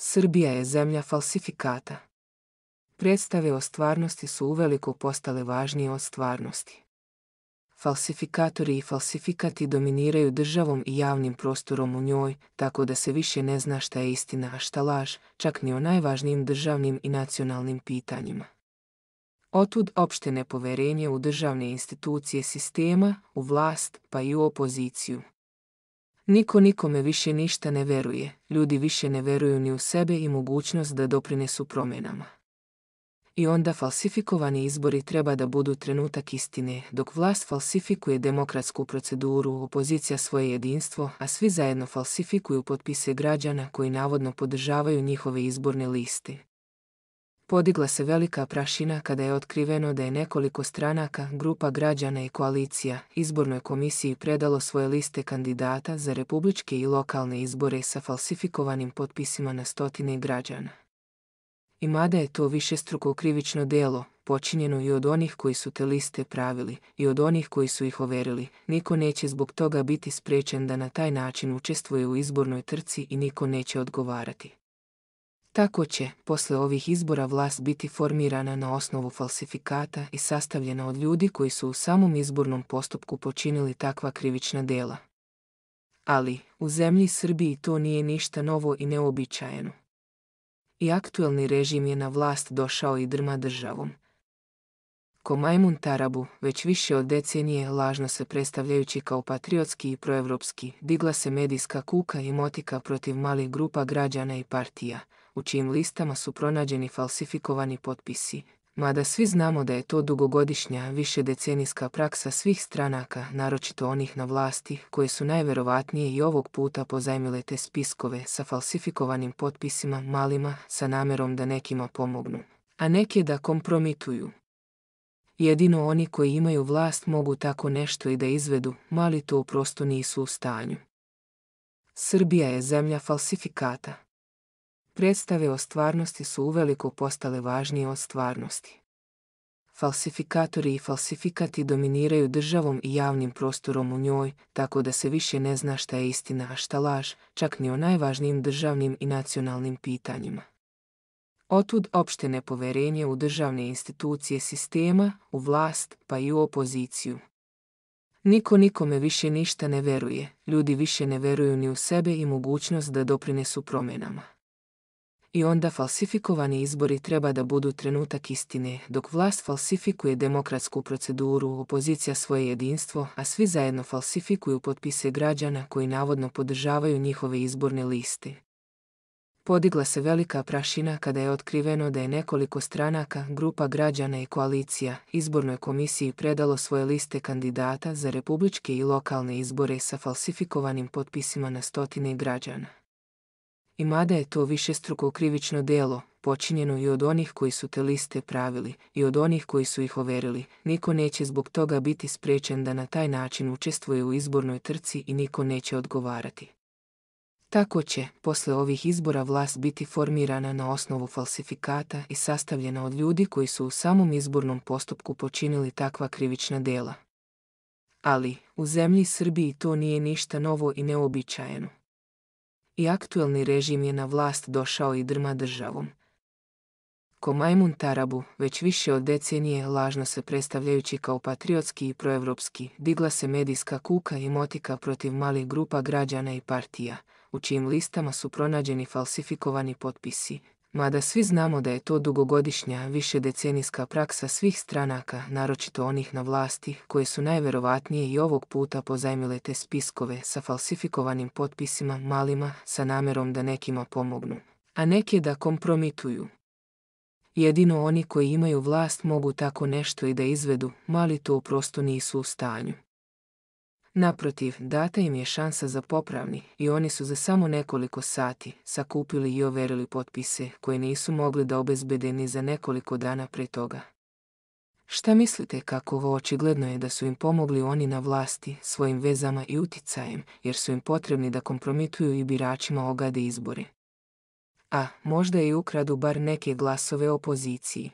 Srbija je zemlja falsifikata. Predstave o stvarnosti su uveliko postale važnije od stvarnosti. Falsifikatori i falsifikati dominiraju državom i javnim prostorom u njoj, tako da se više ne zna šta je istina, a šta laž, čak ni o najvažnijim državnim i nacionalnim pitanjima. Otud opšte nepoverenje u državne institucije sistema, u vlast pa i u opoziciju, Niko nikome više ništa ne veruje, ljudi više ne vjeruju ni u sebe i mogućnost da doprinesu promjenama. I onda falsifikovani izbori treba da budu trenutak istine, dok vlast falsifikuje demokratsku proceduru, opozicija svoje jedinstvo, a svi zajedno falsifikuju potpise građana koji navodno podržavaju njihove izborne liste. Podigla se velika prašina kada je otkriveno da je nekoliko stranaka, grupa građana i koalicija izbornoj komisiji predalo svoje liste kandidata za republičke i lokalne izbore sa falsifikovanim potpisima na stotine građana. I mada je to višestruko krivično delo, počinjeno i od onih koji su te liste pravili i od onih koji su ih overili, niko neće zbog toga biti sprečen da na taj način učestvuje u izbornoj trci i niko neće odgovarati. Tako će, posle ovih izbora, vlast biti formirana na osnovu falsifikata i sastavljena od ljudi koji su u samom izbornom postupku počinili takva krivična dela. Ali, u zemlji Srbiji to nije ništa novo i neobičajeno. I aktuelni režim je na vlast došao i drma državom. Ko Majmun Tarabu, već više od decenije lažno se predstavljajući kao patriotski i proevropski, digla se medijska kuka i motika protiv malih grupa građana i partija – u čijim listama su pronađeni falsifikovani potpisi, mada svi znamo da je to dugogodišnja, više decenijska praksa svih stranaka, naročito onih na vlasti, koje su najverovatnije i ovog puta pozajmile te spiskove sa falsifikovanim potpisima malima sa namerom da nekima pomognu, a neke da kompromituju. Jedino oni koji imaju vlast mogu tako nešto i da izvedu, mali to uprosto nisu u stanju. Srbija je zemlja falsifikata predstave o stvarnosti su uveliko postale važnije od stvarnosti. Falsifikatori i falsifikati dominiraju državom i javnim prostorom u njoj, tako da se više ne zna šta je istina, a šta laž, čak ni o najvažnijim državnim i nacionalnim pitanjima. Otud opšte nepoverenje u državne institucije sistema, u vlast pa i u opoziciju. Niko nikome više ništa ne veruje, ljudi više ne veruju ni u sebe i mogućnost da doprinesu promjenama. I onda falsifikovani izbori treba da budu trenutak istine, dok vlast falsifikuje demokratsku proceduru, opozicija svoje jedinstvo, a svi zajedno falsifikuju potpise građana koji navodno podržavaju njihove izborne liste. Podigla se velika prašina kada je otkriveno da je nekoliko stranaka, grupa građana i koalicija izbornoj komisiji predalo svoje liste kandidata za republičke i lokalne izbore sa falsifikovanim potpisima na stotine građana. I mada je to struko krivično delo, počinjeno i od onih koji su te liste pravili i od onih koji su ih overili, niko neće zbog toga biti sprečen da na taj način učestvuje u izbornoj trci i niko neće odgovarati. Tako će, posle ovih izbora, vlast biti formirana na osnovu falsifikata i sastavljena od ljudi koji su u samom izbornom postupku počinili takva krivična dela. Ali, u zemlji Srbiji to nije ništa novo i neobičajeno i aktuelni režim je na vlast došao i drma državom. Ko Majmun Tarabu, već više od decenije lažno se predstavljajući kao patriotski i proevropski, digla se medijska kuka i motika protiv malih grupa građana i partija, u čijim listama su pronađeni falsifikovani potpisi, Mada svi znamo da je to dugogodišnja, više decenijska praksa svih stranaka, naročito onih na vlasti, koje su najverovatnije i ovog puta pozajmile te spiskove sa falsifikovanim potpisima malima sa namerom da nekima pomognu, a neke da kompromituju. Jedino oni koji imaju vlast mogu tako nešto i da izvedu, mali to uprosto nisu u stanju. Naprotiv, data im je šansa za popravni i oni su za samo nekoliko sati sakupili i overili potpise koje nisu mogli da obezbede ni za nekoliko dana pre toga. Šta mislite kako ovo očigledno je da su im pomogli oni na vlasti svojim vezama i uticajem, jer su im potrebni da kompromituju i biračima ogade izbore. A možda i ukradu bar neke glasove opoziciji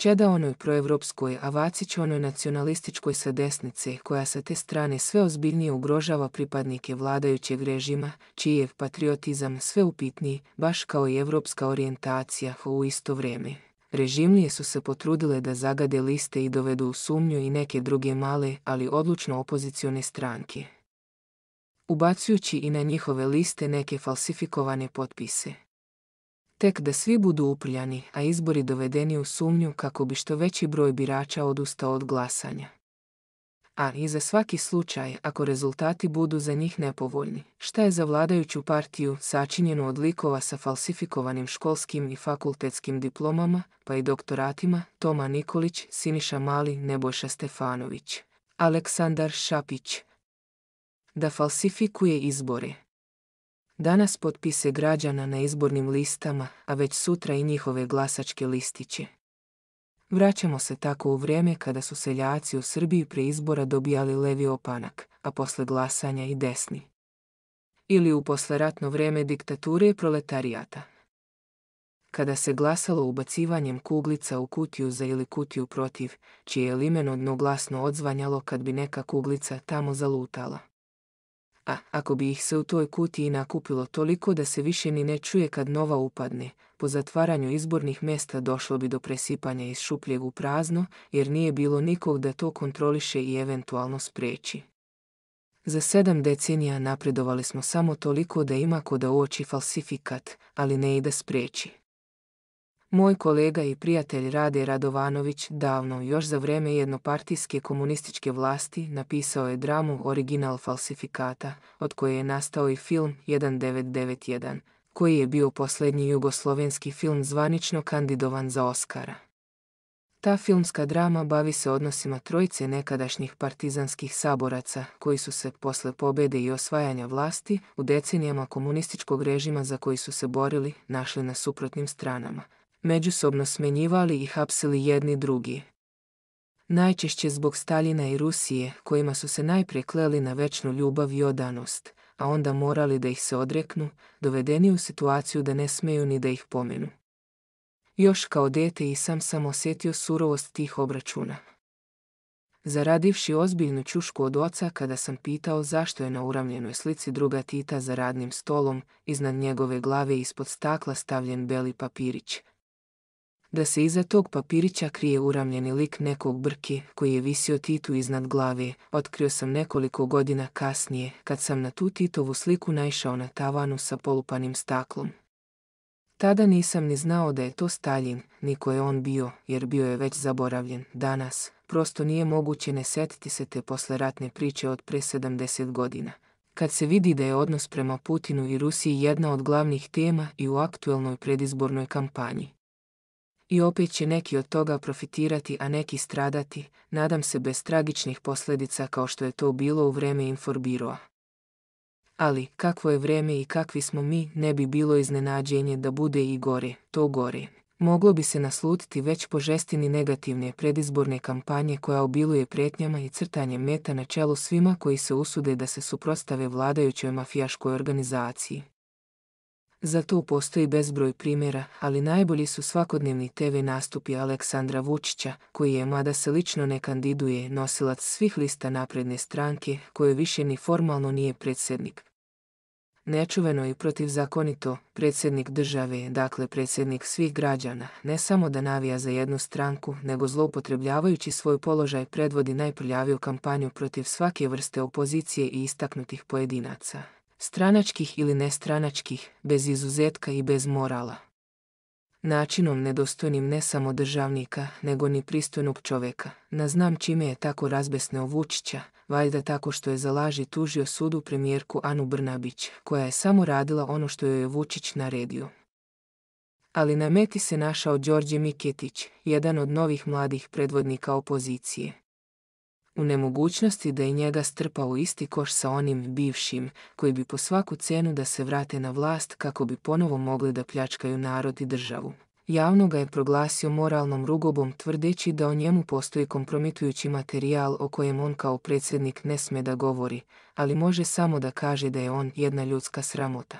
čeda onoj proevropskoj, a Vacić onoj nacionalističkoj sa desnice, koja sa te strane sve ozbiljnije ugrožava pripadnike vladajućeg režima, čiji je patriotizam sve upitniji, baš kao i evropska orijentacija u isto vrijeme. Režimlije su se potrudile da zagade liste i dovedu u sumnju i neke druge male, ali odlučno opozicione stranke ubacujući i na njihove liste neke falsifikovane potpise tek da svi budu uprljani, a izbori dovedeni u sumnju kako bi što veći broj birača odustao od glasanja. A i za svaki slučaj, ako rezultati budu za njih nepovoljni, šta je za vladajuću partiju sačinjenu od likova sa falsifikovanim školskim i fakultetskim diplomama, pa i doktoratima Toma Nikolić, Siniša Mali, Nebojša Stefanović, Aleksandar Šapić, da falsifikuje izbore, Danas potpise građana na izbornim listama, a već sutra i njihove glasačke listiće. Vraćamo se tako u vrijeme kada su seljaci u Srbiji pre izbora dobijali levi opanak, a posle glasanja i desni. Ili u posleratno vrijeme diktature i proletarijata. Kada se glasalo ubacivanjem kuglica u kutiju za ili kutiju protiv, čije je limeno dno glasno odzvanjalo kad bi neka kuglica tamo zalutala a ako bi ih se u toj kutiji nakupilo toliko da se više ni ne čuje kad nova upadne, po zatvaranju izbornih mjesta došlo bi do presipanja iz šupljeg u prazno, jer nije bilo nikog da to kontroliše i eventualno spreči. Za sedam decenija napredovali smo samo toliko da ima ko da uoči falsifikat, ali ne i da spreči. Moj kolega i prijatelj Rade Radovanović davno, još za vrijeme jednopartijske komunističke vlasti, napisao je dramu Original falsifikata, od koje je nastao i film 1991, koji je bio posljednji jugoslovenski film zvanično kandidovan za Oskara. Ta filmska drama bavi se odnosima trojice nekadašnjih partizanskih saboraca koji su se posle pobede i osvajanja vlasti u decenijama komunističkog režima za koji su se borili našli na suprotnim stranama – međusobno smenjivali i hapsili jedni drugi. Najčešće zbog Stalina i Rusije, kojima su se najprije kleli na večnu ljubav i odanost, a onda morali da ih se odreknu, dovedeni u situaciju da ne smeju ni da ih pomenu. Još kao dete i sam sam osjetio surovost tih obračuna. Zaradivši ozbiljnu čušku od oca kada sam pitao zašto je na uramljenoj slici druga Tita za radnim stolom, iznad njegove glave ispod stakla stavljen beli papirić, da se iza tog papirića krije uramljeni lik nekog brki koji je visio Titu iznad glave, otkrio sam nekoliko godina kasnije kad sam na tu Titovu sliku naišao na tavanu sa polupanim staklom. Tada nisam ni znao da je to Stalin, niko je on bio, jer bio je već zaboravljen, danas, prosto nije moguće ne setiti se te posleratne priče od pre 70 godina. Kad se vidi da je odnos prema Putinu i Rusiji jedna od glavnih tema i u aktuelnoj predizbornoj kampanji. I opet će neki od toga profitirati, a neki stradati, nadam se bez tragičnih posljedica kao što je to bilo u vreme inforbiroa. Ali, kakvo je vreme i kakvi smo mi, ne bi bilo iznenađenje da bude i gore, to gore. Moglo bi se naslutiti već po žestini negativne predizborne kampanje koja obiluje pretnjama i crtanjem meta na čelu svima koji se usude da se suprotstave vladajućoj mafijaškoj organizaciji. Za to postoji bezbroj primjera, ali najbolji su svakodnevni TV nastupi Aleksandra Vučića, koji je, mada se lično ne kandiduje, nosilac svih lista napredne stranke, koje više ni formalno nije predsjednik. Nečuveno i protivzakonito, predsjednik države, dakle predsjednik svih građana, ne samo da navija za jednu stranku, nego zloupotrebljavajući svoj položaj predvodi najprljaviju kampanju protiv svake vrste opozicije i istaknutih pojedinaca stranačkih ili nestranačkih, bez izuzetka i bez morala. Načinom nedostojnim ne samo državnika, nego ni pristojnog čoveka. Na znam čime je tako razbesneo Vučića, valjda tako što je za laži tužio sudu premijerku Anu Brnabić, koja je samo radila ono što joj je Vučić naredio. Ali na meti se našao Đorđe Miketić, jedan od novih mladih predvodnika opozicije u nemogućnosti da je njega strpa u isti koš sa onim bivšim, koji bi po svaku cenu da se vrate na vlast kako bi ponovo mogli da pljačkaju narod i državu. Javno ga je proglasio moralnom rugobom tvrdeći da o njemu postoji kompromitujući materijal o kojem on kao predsjednik ne sme da govori, ali može samo da kaže da je on jedna ljudska sramota.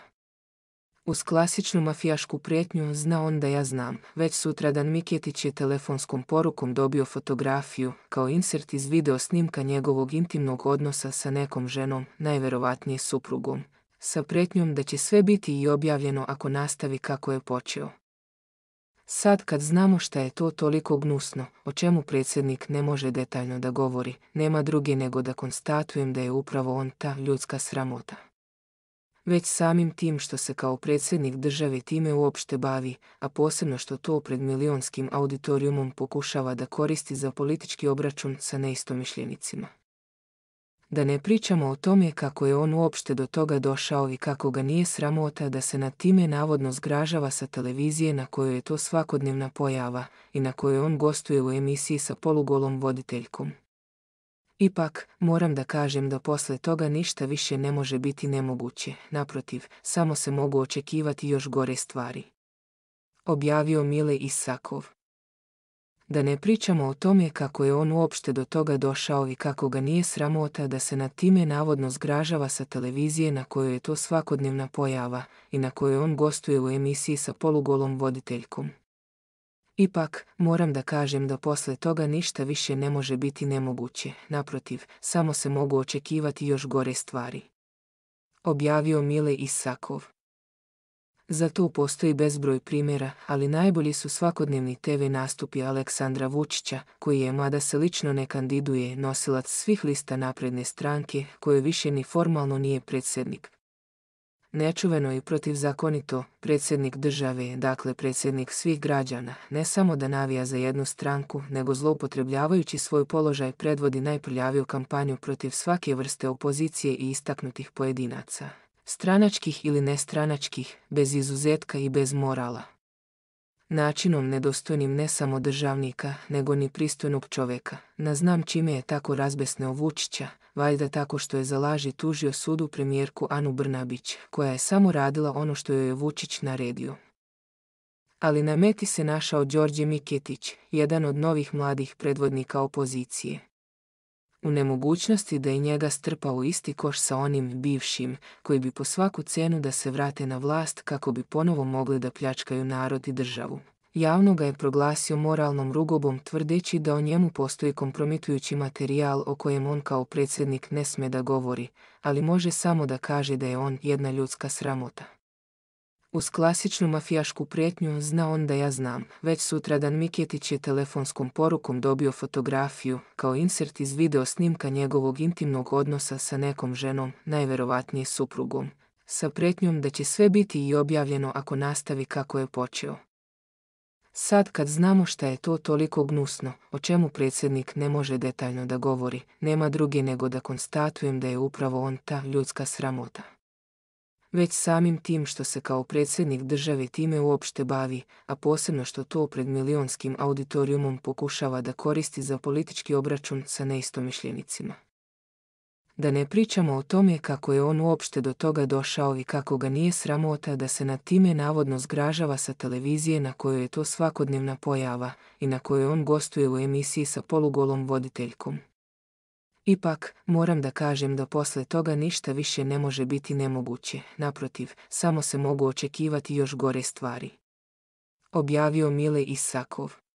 Uz klasičnu mafijašku prijetnju zna on da ja znam. Već sutradan miketić je telefonskom porukom dobio fotografiju kao insert iz video snimka njegovog intimnog odnosa sa nekom ženom, najverovatnije suprugom, sa prijetnjom da će sve biti i objavljeno ako nastavi kako je počeo. Sad kad znamo šta je to toliko gnusno, o čemu predsjednik ne može detaljno da govori, nema drugi nego da konstatujem da je upravo on ta ljudska sramota. Već samim tim što se kao predsjednik države time uopšte bavi, a posebno što to pred milionskim auditorijumom pokušava da koristi za politički obračun sa neistomišljenicima. Da ne pričamo o tome kako je on uopšte do toga došao i kako ga nije sramota da se na time navodno zgražava sa televizije na kojoj je to svakodnevna pojava i na kojoj on gostuje u emisiji sa polugolom voditeljkom. Ipak, moram da kažem da posle toga ništa više ne može biti nemoguće, naprotiv, samo se mogu očekivati još gore stvari. Objavio Mile Isakov. Da ne pričamo o tome kako je on uopšte do toga došao i kako ga nije sramota da se nad time navodno zgražava sa televizije na kojoj je to svakodnevna pojava i na kojoj on gostuje u emisiji sa polugolom voditeljkom. Ipak, moram da kažem da posle toga ništa više ne može biti nemoguće, naprotiv, samo se mogu očekivati još gore stvari. Objavio Mile Isakov. Za to postoji bezbroj primjera, ali najbolji su svakodnevni TV nastupi Aleksandra Vučića, koji je, mada se lično ne kandiduje, nosilac svih lista napredne stranke, koje više ni formalno nije predsjednik, nečuveno i protivzakonito predsjednik države, dakle predsjednik svih građana, ne samo da navija za jednu stranku, nego zloupotrebljavajući svoj položaj predvodi najprljaviju kampanju protiv svake vrste opozicije i istaknutih pojedinaca, stranačkih ili nestranačkih, bez izuzetka i bez morala. Načinom nedostojnim ne samo državnika, nego ni pristojnog čovjeka, naznam znam čime je tako razbesneo Vučića, valjda tako što je za laži tužio sudu premijerku Anu Brnabić, koja je samo radila ono što joj je Vučić naredio. Ali na meti se našao Đorđe Miketić, jedan od novih mladih predvodnika opozicije. U nemogućnosti da je njega strpao u isti koš sa onim bivšim, koji bi po svaku cenu da se vrate na vlast kako bi ponovo mogli da pljačkaju narod i državu javno ga je proglasio moralnom rugobom tvrdeći da o njemu postoji kompromitujući materijal o kojem on kao predsjednik ne sme da govori, ali može samo da kaže da je on jedna ljudska sramota. Uz klasičnu mafijašku prijetnju zna on da ja znam. Već sutradan miketić je telefonskom porukom dobio fotografiju kao insert iz video snimka njegovog intimnog odnosa sa nekom ženom, najverovatnije suprugom, sa prijetnjom da će sve biti i objavljeno ako nastavi kako je počeo. Sad kad znamo šta je to toliko gnusno, o čemu predsjednik ne može detaljno da govori, nema drugi nego da konstatujem da je upravo on ta ljudska sramota. Već samim tim što se kao predsjednik države time uopšte bavi, a posebno što to pred milionskim auditorijumom pokušava da koristi za politički obračun sa neistomišljenicima da ne pričamo o tome kako je on uopšte do toga došao i kako ga nije sramota da se nad time navodno zgražava sa televizije na kojoj je to svakodnevna pojava i na kojoj on gostuje u emisiji sa polugolom voditeljkom. Ipak, moram da kažem da posle toga ništa više ne može biti nemoguće, naprotiv, samo se mogu očekivati još gore stvari. Objavio Mile Isakov.